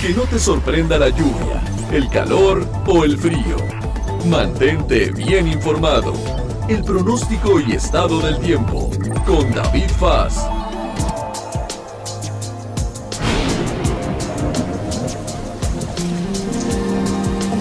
Que no te sorprenda la lluvia, el calor o el frío. Mantente bien informado. El pronóstico y estado del tiempo con David Faz.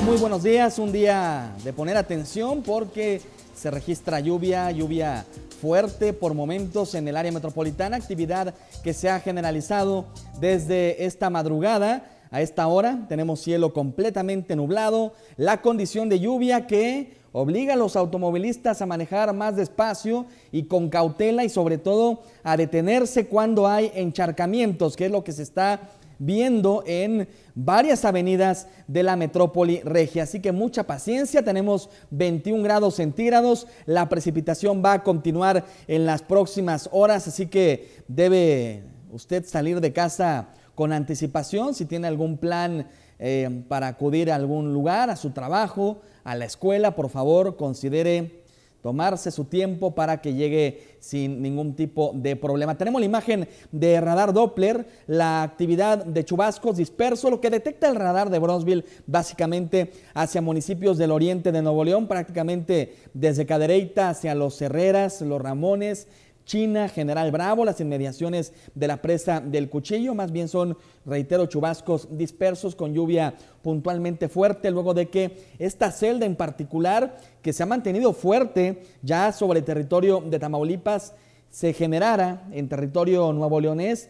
Muy buenos días, un día de poner atención porque se registra lluvia, lluvia fuerte por momentos en el área metropolitana, actividad que se ha generalizado desde esta madrugada a esta hora tenemos cielo completamente nublado, la condición de lluvia que obliga a los automovilistas a manejar más despacio y con cautela y sobre todo a detenerse cuando hay encharcamientos, que es lo que se está viendo en varias avenidas de la metrópoli regia. Así que mucha paciencia, tenemos 21 grados centígrados, la precipitación va a continuar en las próximas horas, así que debe usted salir de casa con anticipación, si tiene algún plan eh, para acudir a algún lugar, a su trabajo, a la escuela, por favor considere tomarse su tiempo para que llegue sin ningún tipo de problema. Tenemos la imagen de radar Doppler, la actividad de chubascos disperso, lo que detecta el radar de Bronzeville básicamente hacia municipios del oriente de Nuevo León, prácticamente desde Cadereyta hacia los Herreras, los Ramones, China, General Bravo, las inmediaciones de la presa del Cuchillo, más bien son, reitero, chubascos dispersos con lluvia puntualmente fuerte, luego de que esta celda en particular, que se ha mantenido fuerte ya sobre el territorio de Tamaulipas, se generara en territorio nuevo leonés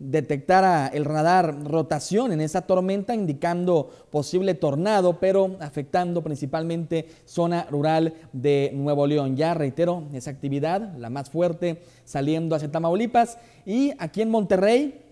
detectara el radar rotación en esa tormenta, indicando posible tornado, pero afectando principalmente zona rural de Nuevo León. Ya reitero, esa actividad, la más fuerte, saliendo hacia Tamaulipas. Y aquí en Monterrey,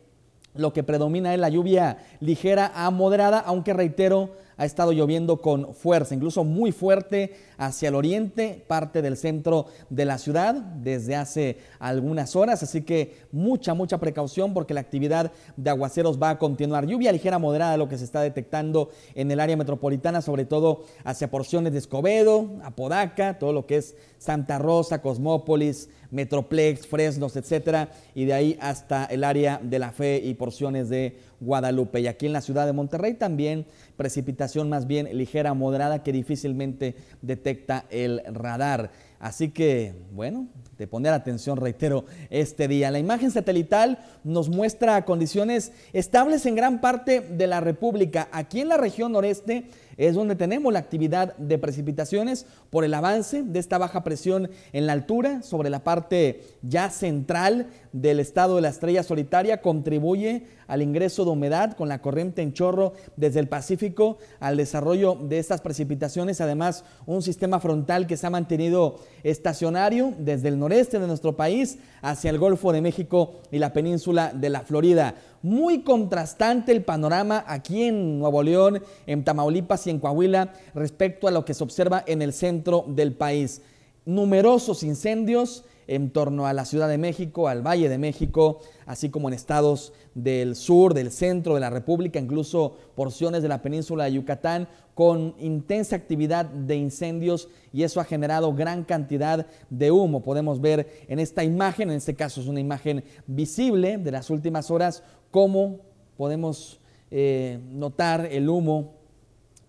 lo que predomina es la lluvia ligera a moderada, aunque reitero, ha estado lloviendo con fuerza, incluso muy fuerte hacia el oriente, parte del centro de la ciudad desde hace algunas horas, así que mucha, mucha precaución porque la actividad de aguaceros va a continuar. Lluvia ligera moderada lo que se está detectando en el área metropolitana, sobre todo hacia porciones de Escobedo, Apodaca, todo lo que es Santa Rosa, Cosmópolis, Metroplex, Fresnos, etcétera, y de ahí hasta el área de la fe y porciones de Guadalupe. Y aquí en la ciudad de Monterrey también precipitación más bien ligera, moderada, que difícilmente detecta el radar. Así que, bueno, de poner atención, reitero, este día. La imagen satelital nos muestra condiciones estables en gran parte de la República. Aquí en la región noreste es donde tenemos la actividad de precipitaciones por el avance de esta baja presión en la altura sobre la parte ya central del estado de la estrella solitaria. Contribuye al ingreso de humedad con la corriente en chorro desde el Pacífico al desarrollo de estas precipitaciones. Además, un sistema frontal que se ha mantenido estacionario desde el noreste de nuestro país hacia el Golfo de México y la península de la Florida. Muy contrastante el panorama aquí en Nuevo León, en Tamaulipas y en Coahuila respecto a lo que se observa en el centro del país. Numerosos incendios en torno a la Ciudad de México, al Valle de México, así como en estados del sur, del centro de la República, incluso porciones de la península de Yucatán, con intensa actividad de incendios y eso ha generado gran cantidad de humo. Podemos ver en esta imagen, en este caso es una imagen visible de las últimas horas, cómo podemos eh, notar el humo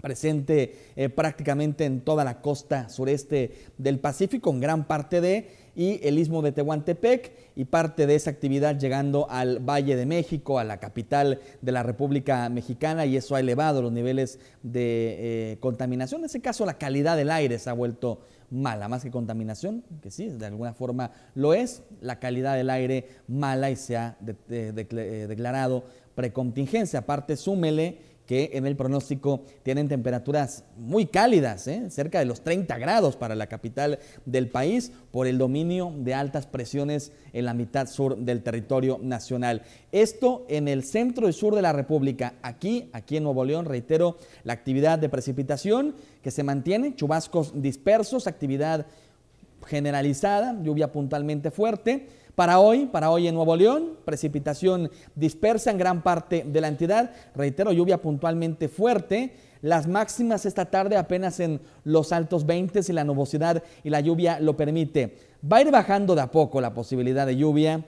presente eh, prácticamente en toda la costa sureste del Pacífico, en gran parte de y el istmo de Tehuantepec y parte de esa actividad llegando al Valle de México, a la capital de la República Mexicana y eso ha elevado los niveles de eh, contaminación. En ese caso la calidad del aire se ha vuelto mala, más que contaminación, que sí, de alguna forma lo es, la calidad del aire mala y se ha eh, declarado precontingencia. Aparte, súmele que en el pronóstico tienen temperaturas muy cálidas, ¿eh? cerca de los 30 grados para la capital del país, por el dominio de altas presiones en la mitad sur del territorio nacional. Esto en el centro y sur de la República. Aquí, aquí en Nuevo León, reitero, la actividad de precipitación que se mantiene, chubascos dispersos, actividad generalizada, lluvia puntualmente fuerte. Para hoy, para hoy en Nuevo León, precipitación dispersa en gran parte de la entidad. Reitero, lluvia puntualmente fuerte. Las máximas esta tarde apenas en los altos 20 si la nubosidad y la lluvia lo permite. Va a ir bajando de a poco la posibilidad de lluvia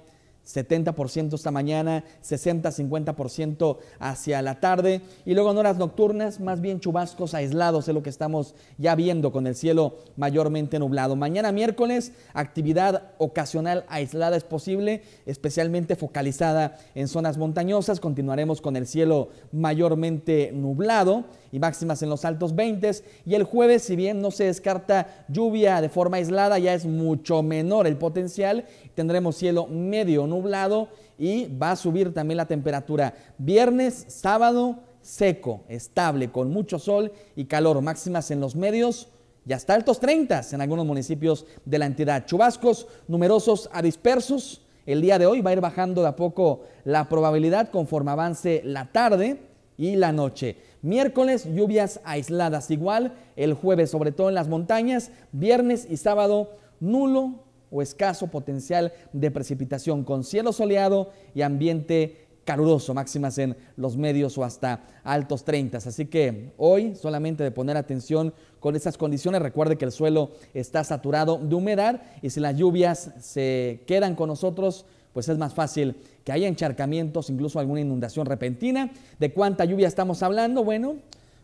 70% esta mañana, 60-50% hacia la tarde y luego en horas nocturnas más bien chubascos aislados es lo que estamos ya viendo con el cielo mayormente nublado. Mañana miércoles actividad ocasional aislada es posible, especialmente focalizada en zonas montañosas. Continuaremos con el cielo mayormente nublado y máximas en los altos 20. Y el jueves, si bien no se descarta lluvia de forma aislada, ya es mucho menor el potencial. Tendremos cielo medio nublado y va a subir también la temperatura. Viernes, sábado, seco, estable, con mucho sol y calor, máximas en los medios y hasta altos 30 en algunos municipios de la entidad. Chubascos numerosos a dispersos. El día de hoy va a ir bajando de a poco la probabilidad conforme avance la tarde y la noche. Miércoles, lluvias aisladas igual, el jueves sobre todo en las montañas, viernes y sábado nulo o escaso potencial de precipitación con cielo soleado y ambiente caluroso, máximas en los medios o hasta altos 30. Así que hoy solamente de poner atención con esas condiciones, recuerde que el suelo está saturado de humedad y si las lluvias se quedan con nosotros, pues es más fácil que haya encharcamientos, incluso alguna inundación repentina. ¿De cuánta lluvia estamos hablando? Bueno,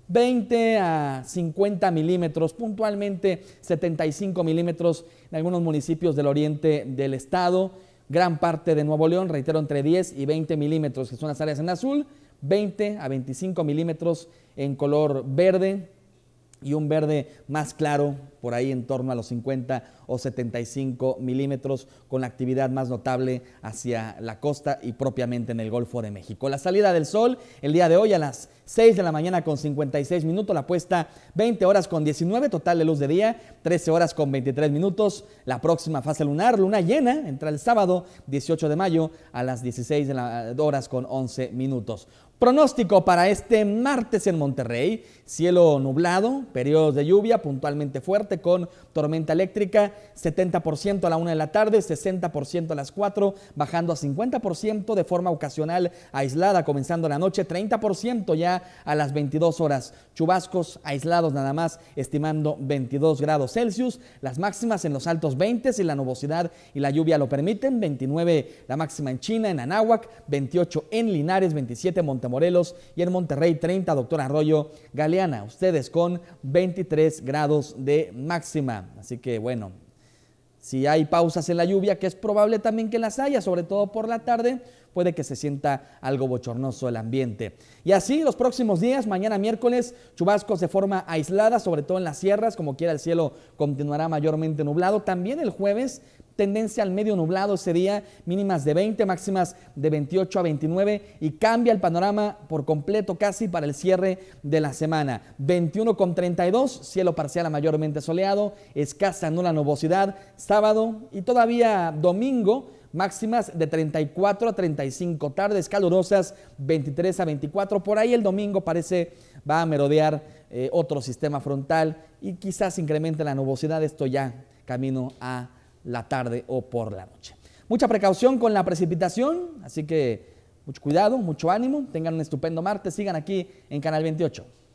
20 a 50 milímetros, puntualmente 75 milímetros en algunos municipios del oriente del estado. Gran parte de Nuevo León, reitero, entre 10 y 20 milímetros, que son las áreas en azul, 20 a 25 milímetros en color verde y un verde más claro por ahí en torno a los 50 o 75 milímetros, con la actividad más notable hacia la costa y propiamente en el Golfo de México. La salida del sol el día de hoy a las 6 de la mañana con 56 minutos, la apuesta 20 horas con 19 total de luz de día, 13 horas con 23 minutos, la próxima fase lunar, luna llena, entra el sábado 18 de mayo a las 16 horas con 11 minutos. Pronóstico para este martes en Monterrey, cielo nublado, periodos de lluvia puntualmente fuerte con tormenta eléctrica, 70% a la 1 de la tarde, 60% a las 4, bajando a 50% de forma ocasional aislada comenzando la noche, 30% ya a las 22 horas. Chubascos aislados nada más, estimando 22 grados Celsius, las máximas en los altos 20 si la nubosidad y la lluvia lo permiten, 29 la máxima en China, en Anáhuac, 28 en Linares, 27 en Montemorelos y en Monterrey 30, doctor Arroyo Galeana. Ustedes con 23 grados de máxima. Así que bueno, si hay pausas en la lluvia, que es probable también que las haya, sobre todo por la tarde, puede que se sienta algo bochornoso el ambiente. Y así los próximos días, mañana miércoles, chubascos de forma aislada, sobre todo en las sierras, como quiera el cielo continuará mayormente nublado. También el jueves tendencia al medio nublado ese día, mínimas de 20, máximas de 28 a 29 y cambia el panorama por completo casi para el cierre de la semana. 21 con 32, cielo parcial a mayormente soleado, escasa nula nubosidad, sábado y todavía domingo máximas de 34 a 35, tardes calurosas 23 a 24. Por ahí el domingo parece va a merodear eh, otro sistema frontal y quizás incremente la nubosidad. Esto ya camino a la tarde o por la noche. Mucha precaución con la precipitación, así que mucho cuidado, mucho ánimo. Tengan un estupendo martes. Sigan aquí en Canal 28.